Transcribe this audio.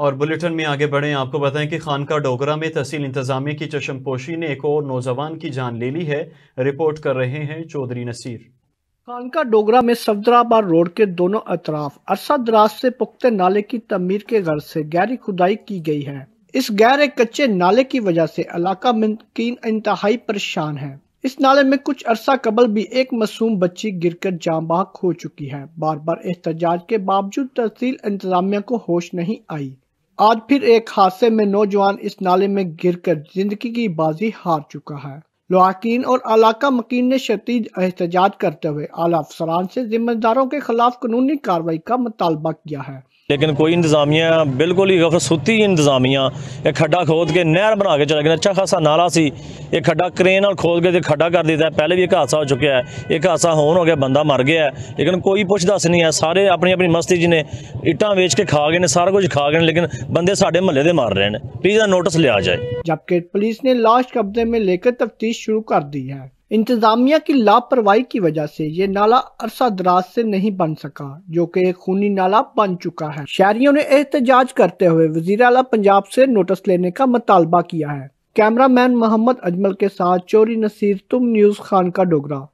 और बुलेटिन में आगे बढ़ें आपको बताएं कि खानका डोगरा में तहसील इंतजामिया की चशमपोशी ने एक और नौजवान की जान ले ली है रिपोर्ट कर रहे हैं चौधरी नसीर खानका डोगरा में सफदराबाद रोड के दोनों अतराफ अरसा दराज से पुख्ते नाले की तमीर के घर से गहरी खुदाई की गई है इस गैर कच्चे नाले की वजह से इलाका मुमकिन इंतहाई परेशान है इस नाले में कुछ अरसा कबल भी एक मासूम बच्ची गिरकर जाम बाहक हो चुकी है बार बार एहतजाज के बावजूद तहसील इंतजामिया को होश नहीं आई आज फिर एक हादसे में नौजवान इस नाले में गिरकर जिंदगी की बाजी हार चुका है लोहाकिन और अलाका मकीन ने शतीज एहतजाज करते हुए आला अफसरान से जिम्मेदारों के खिलाफ कानूनी कार्रवाई का मुतालबा किया है लेकिन कोई इंतज़ामिया बिल्कुल ही गफलसुती इंतज़ामिया एक खड्डा खोद के नहर बना के चला गया अच्छा खासा नाला सी एक खड्डा क्रेन खोद के खड्डा कर देता है पहले भी एक हादसा हो चुका है एक हादसा होन हो गया बंदा मर गया है लेकिन कोई पुछ दस नहीं है सारे अपनी अपनी मस्ती जी ने इटा वेच के खा गए ने सारा कुछ खा गए लेकिन बंदे साढ़े महल के मार रहे हैं प्लीज़ नोटिस लिया जाए जबकि पुलिस ने लास्ट कब्जे में लेकर तफ्तीश शुरू कर दी है इंतजामिया की लापरवाही की वजह से ये नाला अरसा दराज से नहीं बन सका जो कि एक खूनी नाला बन चुका है शहरियों ने एहतजाज करते हुए वजीर अला पंजाब से नोटिस लेने का मतालबा किया है कैमरा मैन मोहम्मद अजमल के साथ चोरी नसीर तुम न्यूज खान का डोगरा